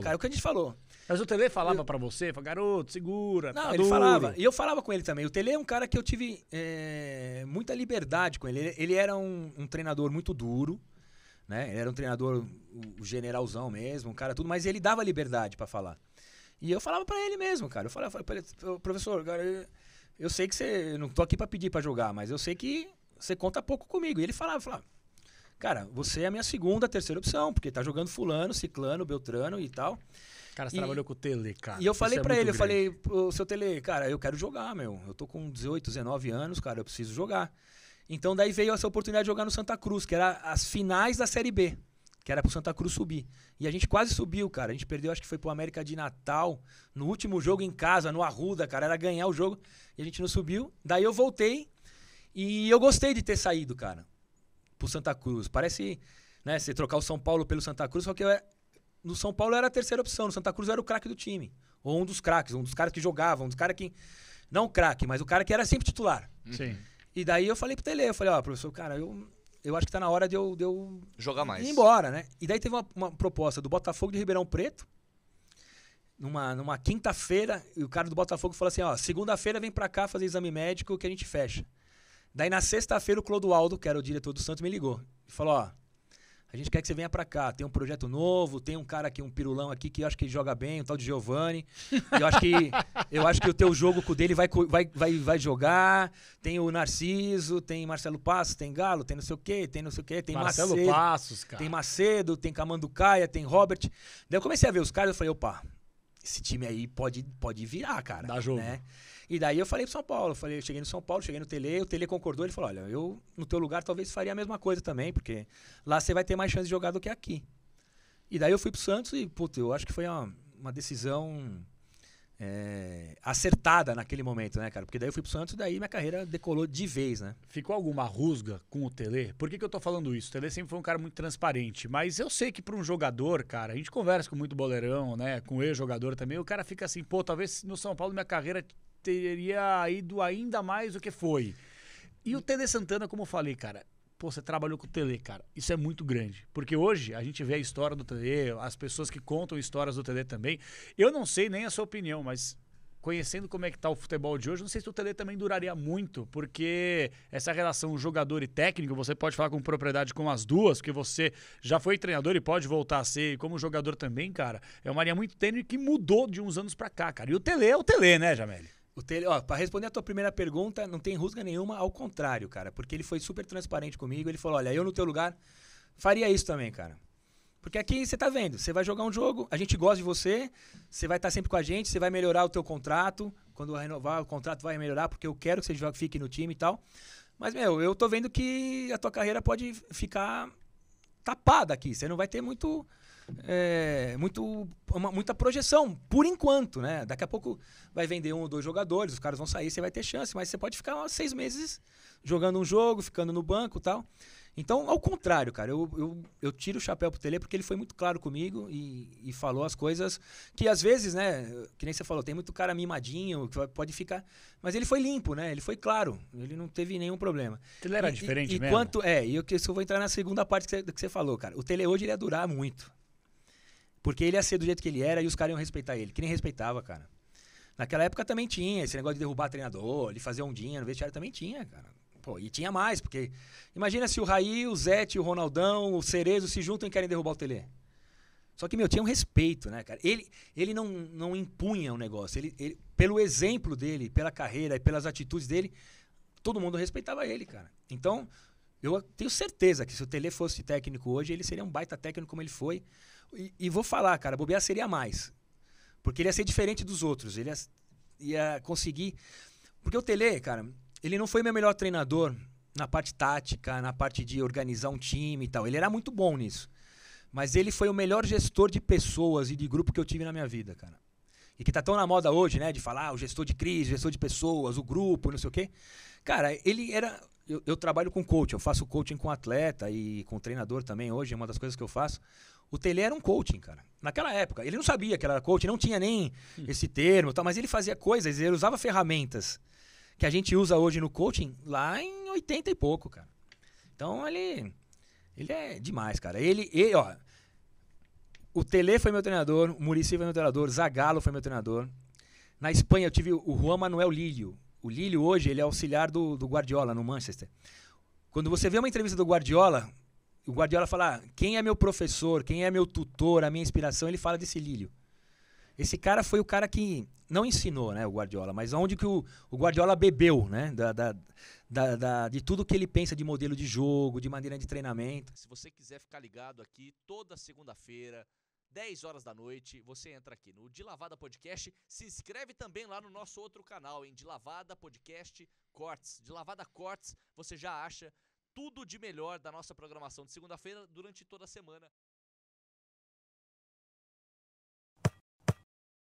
Cara, é o que a gente falou. Mas o Tele falava eu... para você, falava, garoto, segura. Não, tá ele duro. falava. E eu falava com ele também. O Tele é um cara que eu tive é, muita liberdade com ele. Ele, ele era um, um, treinador muito duro, né? Ele era um treinador, o um generalzão mesmo, um cara tudo, mas ele dava liberdade para falar. E eu falava para ele mesmo, cara. Eu falava, falava pra ele, professor, cara, eu, sei que você. não tô aqui para pedir para jogar, mas eu sei que você conta pouco comigo. E ele falava, falava, Cara, você é a minha segunda, terceira opção, porque tá jogando fulano, ciclano, beltrano e tal. Cara, você e, trabalhou com o Tele, cara. E eu falei é para ele, grande. eu falei, o seu Tele, cara, eu quero jogar, meu. Eu tô com 18, 19 anos, cara, eu preciso jogar. Então daí veio essa oportunidade de jogar no Santa Cruz, que era as finais da Série B, que era pro Santa Cruz subir. E a gente quase subiu, cara. A gente perdeu, acho que foi pro América de Natal, no último jogo em casa, no Arruda, cara, era ganhar o jogo, e a gente não subiu. Daí eu voltei e eu gostei de ter saído, cara pro Santa Cruz. Parece, né, você trocar o São Paulo pelo Santa Cruz, só que eu, é, no São Paulo era a terceira opção, no Santa Cruz era o craque do time. Ou um dos craques, um dos caras que jogavam, um dos caras que. Não craque, mas o cara que era sempre titular. Uhum. Sim. E daí eu falei pro Tele, eu falei, ó, oh, professor, cara, eu, eu acho que tá na hora de eu, de eu jogar mais. Ir embora, né? E daí teve uma, uma proposta do Botafogo de Ribeirão Preto. Numa, numa quinta-feira, e o cara do Botafogo falou assim: ó, segunda-feira vem pra cá fazer exame médico que a gente fecha. Daí na sexta-feira o Clodoaldo, que era o diretor do Santos, me ligou. E falou: ó, a gente quer que você venha para cá. Tem um projeto novo, tem um cara aqui, um pirulão aqui que eu acho que joga bem, o tal de Giovanni. Eu acho que eu acho que o teu jogo com o dele vai, vai, vai, vai jogar. Tem o Narciso, tem Marcelo Passos, tem Galo, tem não sei o quê, tem não sei o quê, tem Marcelo Macedo. Passos, cara. Tem Macedo, tem Camanducaia, tem Robert. Daí eu comecei a ver os caras, eu falei, opa, esse time aí pode, pode virar, cara. Dá jogo. Né? E daí eu falei pro São Paulo, eu falei, eu cheguei no São Paulo, cheguei no Tele, o Tele concordou, ele falou, olha, eu no teu lugar talvez faria a mesma coisa também, porque lá você vai ter mais chance de jogar do que aqui. E daí eu fui pro Santos e, puta, eu acho que foi uma, uma decisão é, acertada naquele momento, né, cara? Porque daí eu fui pro Santos e daí minha carreira decolou de vez, né? Ficou alguma rusga com o Tele? Por que, que eu tô falando isso? O Tele sempre foi um cara muito transparente, mas eu sei que para um jogador, cara, a gente conversa com muito boleirão, né? Com ex-jogador também, o cara fica assim, pô, talvez no São Paulo minha carreira teria ido ainda mais do que foi. E o Tele Santana, como eu falei, cara, Pô, você trabalhou com o Tele, cara. Isso é muito grande. Porque hoje a gente vê a história do Tele, as pessoas que contam histórias do Tele também. Eu não sei nem a sua opinião, mas conhecendo como é que tá o futebol de hoje, não sei se o Tele também duraria muito, porque essa relação jogador e técnico, você pode falar com propriedade com as duas, porque você já foi treinador e pode voltar a ser, como jogador também, cara, é uma linha muito tênue que mudou de uns anos para cá, cara. E o Tele é o Tele, né, Jamel? O Tele, ó, pra responder a tua primeira pergunta, não tem rusga nenhuma, ao contrário, cara. Porque ele foi super transparente comigo. Ele falou: olha, eu no teu lugar faria isso também, cara. Porque aqui você tá vendo, você vai jogar um jogo, a gente gosta de você, você vai estar tá sempre com a gente, você vai melhorar o teu contrato. Quando renovar, o contrato vai melhorar, porque eu quero que você jogue, fique no time e tal. Mas, meu, eu tô vendo que a tua carreira pode ficar tapada aqui. Você não vai ter muito. É, muito uma, muita projeção, por enquanto, né? Daqui a pouco vai vender um ou dois jogadores, os caras vão sair, você vai ter chance, mas você pode ficar ó, seis meses jogando um jogo, ficando no banco tal. Então, ao contrário, cara, eu, eu, eu tiro o chapéu pro Tele porque ele foi muito claro comigo e, e falou as coisas que às vezes, né, que nem você falou, tem muito cara mimadinho, que pode ficar. Mas ele foi limpo, né? Ele foi claro. Ele não teve nenhum problema. ele era e, diferente, e, e mesmo? Quanto, é, e eu, eu vou entrar na segunda parte que você, que você falou, cara. O Tele hoje ele ia durar muito. Porque ele ia ser do jeito que ele era e os caras iam respeitar ele, que nem respeitava, cara. Naquela época também tinha, esse negócio de derrubar treinador, de fazer ondinha no vestiário também tinha, cara. Pô, e tinha mais, porque imagina se o Raí, o Zete, o Ronaldão, o Cerezo se juntam e querem derrubar o Tele. Só que, meu, tinha um respeito, né, cara? Ele, ele não, não impunha o negócio. Ele, ele, pelo exemplo dele, pela carreira e pelas atitudes dele, todo mundo respeitava ele, cara. Então, eu tenho certeza que se o Tele fosse técnico hoje, ele seria um baita técnico como ele foi. E, e vou falar, cara, bobear seria mais. Porque ele ia ser diferente dos outros. Ele ia, ia conseguir. Porque o Tele, cara, ele não foi meu melhor treinador na parte tática, na parte de organizar um time e tal. Ele era muito bom nisso. Mas ele foi o melhor gestor de pessoas e de grupo que eu tive na minha vida, cara. E que tá tão na moda hoje, né? De falar ah, o gestor de crise, gestor de pessoas, o grupo, não sei o quê. Cara, ele era. Eu, eu trabalho com coaching, eu faço coaching com atleta e com treinador também hoje, é uma das coisas que eu faço. O Tele era um coaching, cara. Naquela época. Ele não sabia que era coaching, não tinha nem hum. esse termo, tal, mas ele fazia coisas, ele usava ferramentas que a gente usa hoje no coaching lá em 80 e pouco, cara. Então ele ele é demais, cara. Ele, ele ó, o Tele foi meu treinador, o Murici foi meu treinador, Zagallo foi meu treinador. Na Espanha eu tive o Juan Manuel Lílio. O Lílio hoje ele é auxiliar do, do Guardiola no Manchester. Quando você vê uma entrevista do Guardiola, o Guardiola fala: ah, quem é meu professor, quem é meu tutor, a minha inspiração, ele fala desse Lílio. Esse cara foi o cara que não ensinou, né, o Guardiola, mas onde que o, o Guardiola bebeu, né, da, da, da, da, de tudo que ele pensa de modelo de jogo, de maneira de treinamento. Se você quiser ficar ligado aqui toda segunda-feira, 10 horas da noite, você entra aqui no De Lavada Podcast. Se inscreve também lá no nosso outro canal, em De Lavada Podcast Cortes. De Lavada Cortes, você já acha tudo de melhor da nossa programação de segunda-feira durante toda a semana.